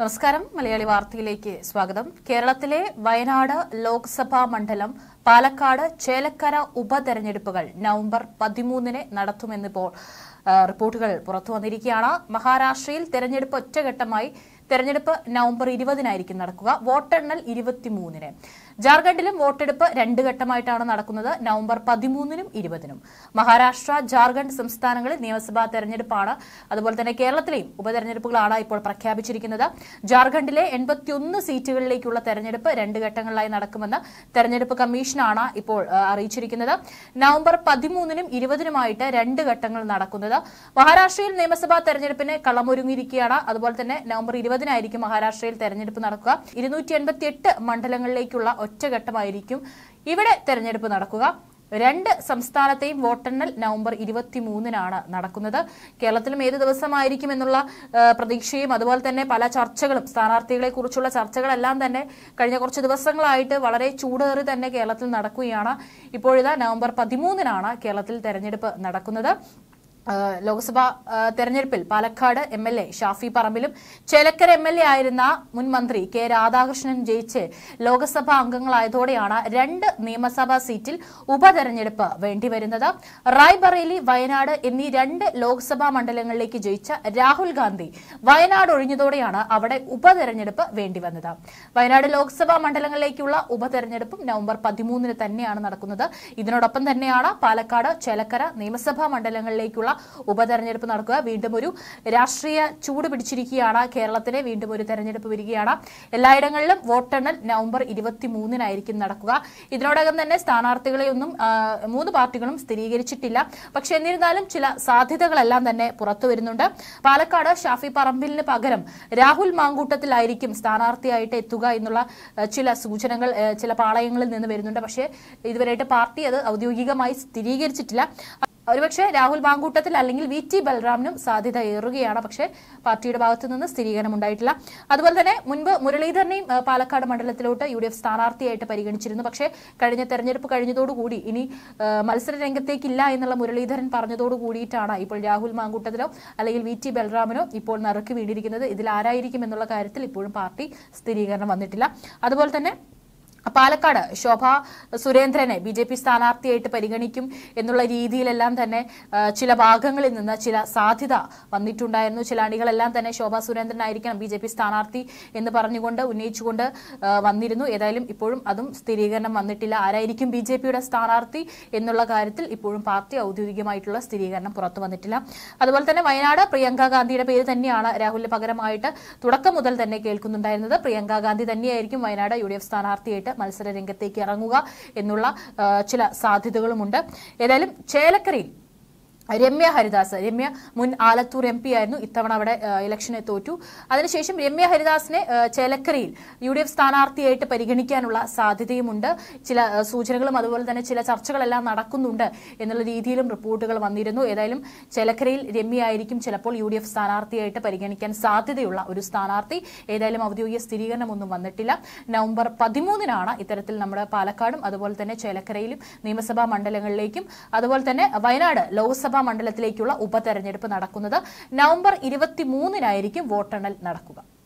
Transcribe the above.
നമസ്കാരം മലയാളി വാർത്തയിലേക്ക് സ്വാഗതം കേരളത്തിലെ വയനാട് ലോക്സഭാ മണ്ഡലം പാലക്കാട് ചേലക്കര ഉപതെരഞ്ഞെടുപ്പുകൾ നവംബർ പതിമൂന്നിന് നടത്തുമെന്നിപ്പോൾ റിപ്പോർട്ടുകൾ പുറത്തു വന്നിരിക്കുകയാണ് മഹാരാഷ്ട്രയിൽ തെരഞ്ഞെടുപ്പ് ഒറ്റഘട്ടമായി തെരഞ്ഞെടുപ്പ് നവംബർ ഇരുപതിനായിരിക്കും നടക്കുക വോട്ടെണ്ണൽ ഇരുപത്തിമൂന്നിന് ജാർഖണ്ഡിലും വോട്ടെടുപ്പ് രണ്ട് ഘട്ടമായിട്ടാണ് നടക്കുന്നത് നവംബർ പതിമൂന്നിനും ഇരുപതിനും മഹാരാഷ്ട്ര ജാർഖണ്ഡ് സംസ്ഥാനങ്ങളിൽ നിയമസഭാ തെരഞ്ഞെടുപ്പാണ് അതുപോലെ തന്നെ കേരളത്തിലെയും ഉപതെരഞ്ഞെടുപ്പുകളാണ് ഇപ്പോൾ പ്രഖ്യാപിച്ചിരിക്കുന്നത് ജാർഖണ്ഡിലെ എൺപത്തിയൊന്ന് സീറ്റുകളിലേക്കുള്ള തെരഞ്ഞെടുപ്പ് രണ്ട് ഘട്ടങ്ങളിലായി നടക്കുമെന്ന് തെരഞ്ഞെടുപ്പ് കമ്മീഷൻ കമ്മീഷനാണ് ഇപ്പോൾ അറിയിച്ചിരിക്കുന്നത് നവംബർ പതിമൂന്നിനും ഇരുപതിനുമായിട്ട് രണ്ട് ഘട്ടങ്ങൾ നടക്കുന്നത് മഹാരാഷ്ട്രയിൽ നിയമസഭാ തെരഞ്ഞെടുപ്പിന് കളമൊരുങ്ങിയിരിക്കുകയാണ് അതുപോലെ തന്നെ നവംബർ ഇരുപതിനായിരിക്കും മഹാരാഷ്ട്രയിൽ തെരഞ്ഞെടുപ്പ് നടക്കുക ഇരുന്നൂറ്റി മണ്ഡലങ്ങളിലേക്കുള്ള ഒറ്റഘട്ടമായിരിക്കും ഇവിടെ തെരഞ്ഞെടുപ്പ് നടക്കുക രണ്ട് സംസ്ഥാനത്തെയും വോട്ടെണ്ണൽ നവംബർ ഇരുപത്തിമൂന്നിനാണ് നടക്കുന്നത് കേരളത്തിലും ഏത് ദിവസമായിരിക്കും എന്നുള്ള പ്രതീക്ഷയും അതുപോലെ തന്നെ പല ചർച്ചകളും സ്ഥാനാർത്ഥികളെ കുറിച്ചുള്ള ചർച്ചകളെല്ലാം തന്നെ കഴിഞ്ഞ കുറച്ച് ദിവസങ്ങളായിട്ട് വളരെ ചൂടേറി തന്നെ കേരളത്തിൽ നടക്കുകയാണ് ഇപ്പോഴിതാ നവംബർ പതിമൂന്നിനാണ് കേരളത്തിൽ തെരഞ്ഞെടുപ്പ് നടക്കുന്നത് ലോക്സഭാ തെരഞ്ഞെടുപ്പിൽ Palakkad M L A Shafi പറമ്പിലും ചേലക്കര എം എൽ എ ആയിരുന്ന മുൻ മന്ത്രി കെ രാധാകൃഷ്ണൻ ജയിച്ച് ലോക്സഭാ അംഗങ്ങളായതോടെയാണ് രണ്ട് നിയമസഭാ സീറ്റിൽ ഉപതെരഞ്ഞെടുപ്പ് വേണ്ടിവരുന്നത് റായ്ബറേലി വയനാട് എന്നീ രണ്ട് ലോക്സഭാ മണ്ഡലങ്ങളിലേക്ക് ജയിച്ച രാഹുൽ ഗാന്ധി വയനാട് ഒഴിഞ്ഞതോടെയാണ് അവിടെ ഉപതെരഞ്ഞെടുപ്പ് വേണ്ടിവന്നത് വയനാട് ലോക്സഭാ മണ്ഡലങ്ങളിലേക്കുള്ള ഉപതെരഞ്ഞെടുപ്പും നവംബർ പതിമൂന്നിന് തന്നെയാണ് നടക്കുന്നത് ഇതിനോടൊപ്പം തന്നെയാണ് പാലക്കാട് ചേലക്കര നിയമസഭാ മണ്ഡലങ്ങളിലേക്കുള്ള തവണ ഉപതെരഞ്ഞെടുപ്പ് നടക്കുക വീണ്ടും ഒരു രാഷ്ട്രീയ ചൂട് പിടിച്ചിരിക്കുകയാണ് കേരളത്തിലെ വീണ്ടും ഒരു തെരഞ്ഞെടുപ്പ് വരികയാണ് എല്ലായിടങ്ങളിലും വോട്ടെണ്ണൽ നവംബർ ഇരുപത്തി മൂന്നിനായിരിക്കും നടക്കുക ഇതിനോടകം തന്നെ സ്ഥാനാർത്ഥികളെയൊന്നും മൂന്ന് പാർട്ടികളും സ്ഥിരീകരിച്ചിട്ടില്ല പക്ഷെ എന്നിരുന്നാലും ചില സാധ്യതകളെല്ലാം തന്നെ പുറത്തു വരുന്നുണ്ട് പാലക്കാട് ഷാഫി പറമ്പിലിന് പകരം രാഹുൽ മാങ്കൂട്ടത്തിലായിരിക്കും സ്ഥാനാർത്ഥിയായിട്ട് എത്തുക എന്നുള്ള ചില സൂചനകൾ ചില പാളയങ്ങളിൽ നിന്ന് വരുന്നുണ്ട് പക്ഷേ ഇതുവരെയായിട്ട് പാർട്ടി അത് ഔദ്യോഗികമായി സ്ഥിരീകരിച്ചിട്ടില്ല ഒരുപക്ഷെ രാഹുൽ മാങ്കൂട്ടത്തിൽ അല്ലെങ്കിൽ വി ടി ബൽറാമിനും സാധ്യത ഏറുകയാണ് പക്ഷേ പാർട്ടിയുടെ ഭാഗത്തു നിന്ന് സ്ഥിരീകരണം ഉണ്ടായിട്ടില്ല അതുപോലെ തന്നെ മുൻപ് മുരളീധരനെയും പാലക്കാട് മണ്ഡലത്തിലോട്ട് യു ഡി എഫ് സ്ഥാനാർത്ഥിയായിട്ട് പരിഗണിച്ചിരുന്നു പക്ഷേ കഴിഞ്ഞ തെരഞ്ഞെടുപ്പ് കഴിഞ്ഞതോടുകൂടി ഇനി മത്സര രംഗത്തേക്കില്ല എന്നുള്ള മുരളീധരൻ പറഞ്ഞതോട് കൂടിയിട്ടാണ് ഇപ്പോൾ രാഹുൽ മാങ്കൂട്ടത്തിലോ അല്ലെങ്കിൽ വി ടി ബൽറാമിനോ ഇപ്പോൾ നറുക്ക് വീണിരിക്കുന്നത് ഇതിൽ ആരായിരിക്കും എന്നുള്ള കാര്യത്തിൽ ഇപ്പോഴും പാർട്ടി സ്ഥിരീകരണം വന്നിട്ടില്ല അതുപോലെ തന്നെ പാലക്കാട് ശോഭ സുരേന്ദ്രനെ ബി ജെ പി സ്ഥാനാർത്ഥിയായിട്ട് പരിഗണിക്കും എന്നുള്ള രീതിയിലെല്ലാം തന്നെ ചില ഭാഗങ്ങളിൽ നിന്ന് ചില സാധ്യത വന്നിട്ടുണ്ടായിരുന്നു ചില അണികളെല്ലാം തന്നെ ശോഭ സുരേന്ദ്രനായിരിക്കണം ബി ജെ പി സ്ഥാനാർത്ഥി എന്ന് പറഞ്ഞുകൊണ്ട് ഉന്നയിച്ചുകൊണ്ട് വന്നിരുന്നു ഏതായാലും ഇപ്പോഴും അതും സ്ഥിരീകരണം വന്നിട്ടില്ല ആരായിരിക്കും ബി ജെ പിയുടെ സ്ഥാനാർത്ഥി എന്നുള്ള കാര്യത്തിൽ ഇപ്പോഴും പാർട്ടി ഔദ്യോഗികമായിട്ടുള്ള സ്ഥിരീകരണം പുറത്തു വന്നിട്ടില്ല അതുപോലെ തന്നെ വയനാട് പ്രിയങ്കാ ഗാന്ധിയുടെ പേര് തന്നെയാണ് രാഹുലിന് പകരമായിട്ട് തുടക്കം മുതൽ തന്നെ കേൾക്കുന്നുണ്ടായിരുന്നത് പ്രിയങ്കാ ഗാന്ധി തന്നെയായിരിക്കും വയനാട് യു ഡി എഫ് സ്ഥാനാർത്ഥിയായിട്ട് ആയിട്ട് മത്സര രംഗത്തേക്ക് ഇറങ്ങുക എന്നുള്ള ചില സാധ്യതകളുമുണ്ട് ഏതായാലും ചേലക്കരയിൽ രമ്യ ഹരിദാസ് രമ്യ മുൻ ആലത്തൂർ എം പി ആയിരുന്നു ഇത്തവണ അവിടെ ഇലക്ഷനെ തോറ്റു അതിനുശേഷം രമ്യ ഹരിദാസിനെ ചേലക്കരയിൽ യു ഡി എഫ് സ്ഥാനാർത്ഥിയായിട്ട് പരിഗണിക്കാനുള്ള സാധ്യതയുമുണ്ട് ചില സൂചനകളും അതുപോലെ തന്നെ ചില ചർച്ചകളെല്ലാം നടക്കുന്നുണ്ട് എന്നുള്ള രീതിയിലും റിപ്പോർട്ടുകൾ വന്നിരുന്നു ഏതായാലും ചേലക്കരയിൽ രമ്യ ആയിരിക്കും ചിലപ്പോൾ യു ഡി എഫ് സ്ഥാനാർത്ഥിയായിട്ട് പരിഗണിക്കാൻ സാധ്യതയുള്ള ഒരു സ്ഥാനാർത്ഥി ഏതായാലും ഔദ്യോഗിക സ്ഥിരീകരണമൊന്നും വന്നിട്ടില്ല നവംബർ പതിമൂന്നിനാണ് ഇത്തരത്തിൽ നമ്മുടെ പാലക്കാടും അതുപോലെ തന്നെ ചേലക്കരയിലും നിയമസഭാ മണ്ഡലങ്ങളിലേക്കും അതുപോലെ തന്നെ വയനാട് ലോക്സഭാ പത്തനംതിട്ട മണ്ഡലത്തിലേക്കുള്ള ഉപതെരഞ്ഞെടുപ്പ് നടക്കുന്നത് നവംബർ ഇരുപത്തിമൂന്നിനായിരിക്കും വോട്ടെണ്ണൽ നടക്കുക